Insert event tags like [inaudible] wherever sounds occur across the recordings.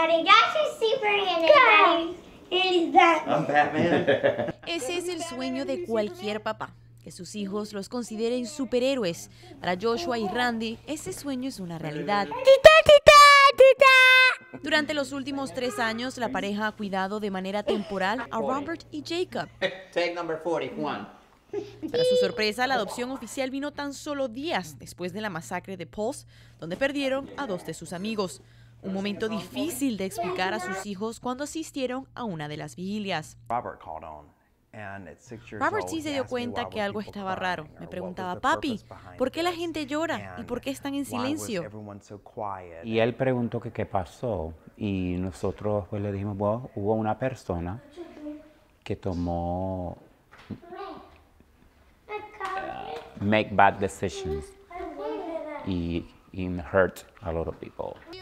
[laughs] Ese es el sueño de cualquier papá, que sus hijos los consideren superhéroes. Para Joshua y Randy, ese sueño es una realidad. Durante los últimos tres años, la pareja ha cuidado de manera temporal a Robert y Jacob. [laughs] Para su sorpresa, la adopción oficial vino tan solo días después de la masacre de Pulse, donde perdieron a dos de sus amigos un momento difícil de explicar a sus hijos cuando asistieron a una de las vigilias. Robert sí se dio cuenta que algo estaba raro. Me preguntaba, papi, ¿por qué la gente llora y por qué están en silencio? Y él preguntó que qué pasó y nosotros pues le dijimos, hubo una persona que tomó make bad decisions y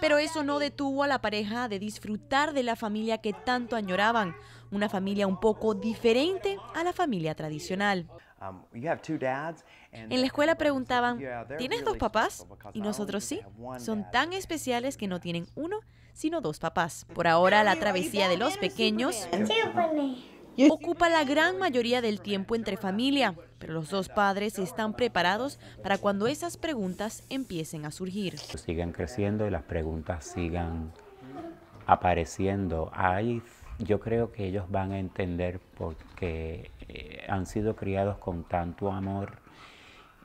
pero eso no detuvo a la pareja de disfrutar de la familia que tanto añoraban, una familia un poco diferente a la familia tradicional. Um, en la escuela preguntaban, ¿tienes dos papás? Y nosotros sí, son tan especiales que no tienen uno, sino dos papás. Por ahora la travesía de los pequeños ocupa la gran mayoría del tiempo entre familia, pero los dos padres están preparados para cuando esas preguntas empiecen a surgir. Siguen creciendo y las preguntas sigan apareciendo. yo creo que ellos van a entender porque eh, han sido criados con tanto amor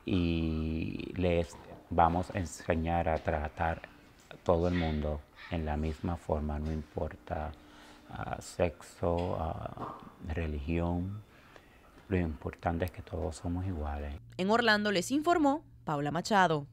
y les vamos a enseñar a tratar a todo el mundo en la misma forma, no importa a sexo, a religión. Lo importante es que todos somos iguales. En Orlando les informó Paula Machado.